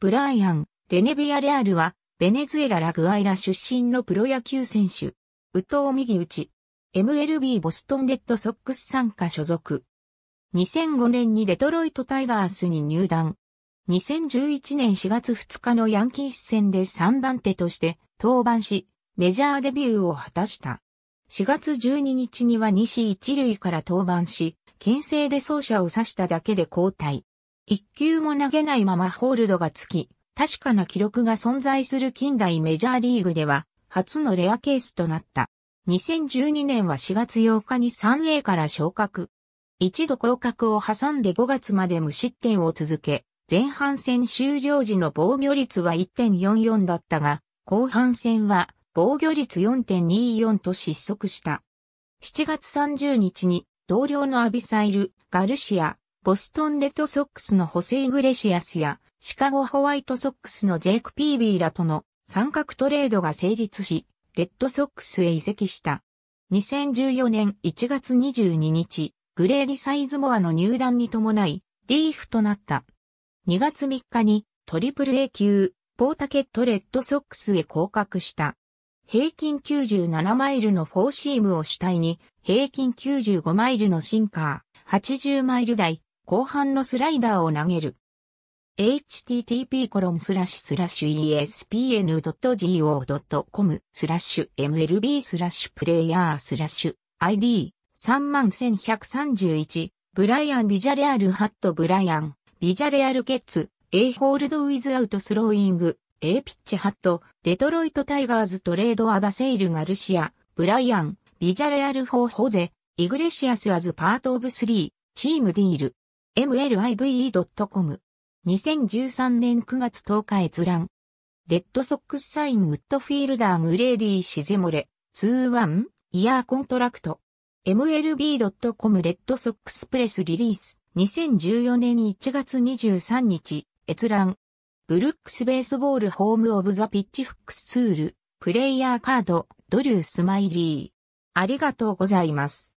ブライアン、レネビアレアルは、ベネズエラ・ラグアイラ出身のプロ野球選手。宇藤右打ち。MLB ボストンレッドソックス参加所属。2005年にデトロイトタイガースに入団。2011年4月2日のヤンキース戦で3番手として登板し、メジャーデビューを果たした。4月12日には西一塁から登板し、牽制で走者を刺しただけで交代。一球も投げないままホールドがつき、確かな記録が存在する近代メジャーリーグでは、初のレアケースとなった。2012年は4月8日に 3A から昇格。一度降格を挟んで5月まで無失点を続け、前半戦終了時の防御率は1.44だったが、後半戦は防御率4.24と失速した。7月30日に同僚のアビサイル・ガルシア、ボストンレッドソックスのホセイグレシアスや、シカゴホワイトソックスのジェイク・ピービーらとの三角トレードが成立し、レッドソックスへ移籍した。2014年1月22日、グレーィ・サイズモアの入団に伴い、リーフとなった。2月3日にトリプル A 級、ポータケットレッドソックスへ降格した。平均97マイルのフォーシームを主体に、平均95マイルのシンカー、80マイル台、後半のスライダーを投げる。http://espn.go.com スラッシュ mlb スラッシュプレイヤースラッシュ ID 31131ブライアン・ビジャレアル・ハット・ブライアン、ビジャレアル・ゲッツ、A ホールド・ウィズ・アウト・スローイング、A ピッチ・ハット、デトロイト・タイガーズ・トレード・アバセイル・ガルシア、ブライアン、ビジャレアル・ホー・ホゼ、イグレシアス・アズ・パート・オブ・スリー、チーム・ディール、MLIVE.com。2013年9月10日閲覧。レッドソックスサインウッドフィールダーグレーディーシゼモレ、2-1、イヤーコントラクト。MLB.com レッドソックスプレスリリース。2014年1月23日、閲覧。ブルックスベースボールホームオブザピッチフックスツール、プレイヤーカード、ドリュースマイリー。ありがとうございます。